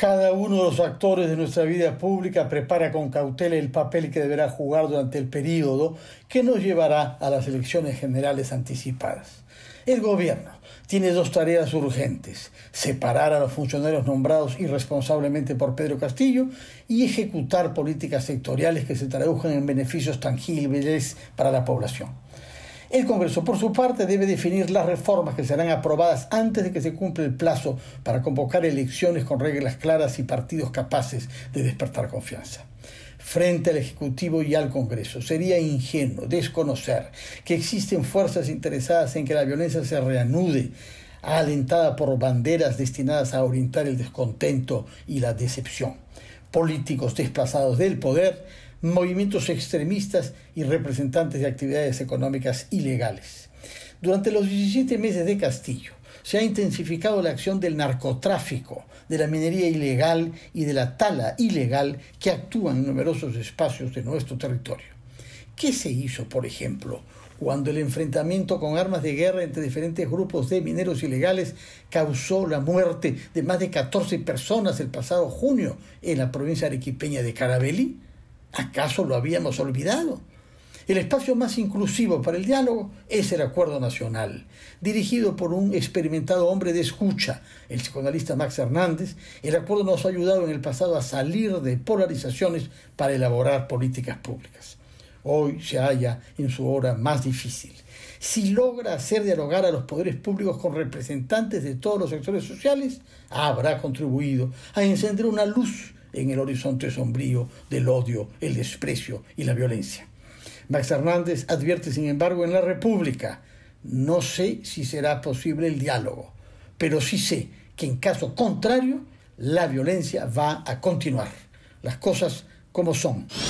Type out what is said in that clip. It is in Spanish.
Cada uno de los actores de nuestra vida pública prepara con cautela el papel que deberá jugar durante el periodo que nos llevará a las elecciones generales anticipadas. El gobierno tiene dos tareas urgentes, separar a los funcionarios nombrados irresponsablemente por Pedro Castillo y ejecutar políticas sectoriales que se traduzcan en beneficios tangibles para la población. El Congreso, por su parte, debe definir las reformas que serán aprobadas antes de que se cumpla el plazo para convocar elecciones con reglas claras y partidos capaces de despertar confianza frente al Ejecutivo y al Congreso. Sería ingenuo desconocer que existen fuerzas interesadas en que la violencia se reanude alentada por banderas destinadas a orientar el descontento y la decepción. Políticos desplazados del poder, movimientos extremistas y representantes de actividades económicas ilegales. Durante los 17 meses de Castillo, se ha intensificado la acción del narcotráfico, de la minería ilegal y de la tala ilegal que actúan en numerosos espacios de nuestro territorio. ¿Qué se hizo, por ejemplo, cuando el enfrentamiento con armas de guerra entre diferentes grupos de mineros ilegales causó la muerte de más de 14 personas el pasado junio en la provincia arequipeña de Carabelí? ¿Acaso lo habíamos olvidado? El espacio más inclusivo para el diálogo es el Acuerdo Nacional, dirigido por un experimentado hombre de escucha, el psicoanalista Max Hernández. El acuerdo nos ha ayudado en el pasado a salir de polarizaciones para elaborar políticas públicas hoy se halla en su hora más difícil. Si logra hacer dialogar a los poderes públicos con representantes de todos los sectores sociales, habrá contribuido a encender una luz en el horizonte sombrío del odio, el desprecio y la violencia. Max Hernández advierte, sin embargo, en la República, no sé si será posible el diálogo, pero sí sé que en caso contrario, la violencia va a continuar. Las cosas como son.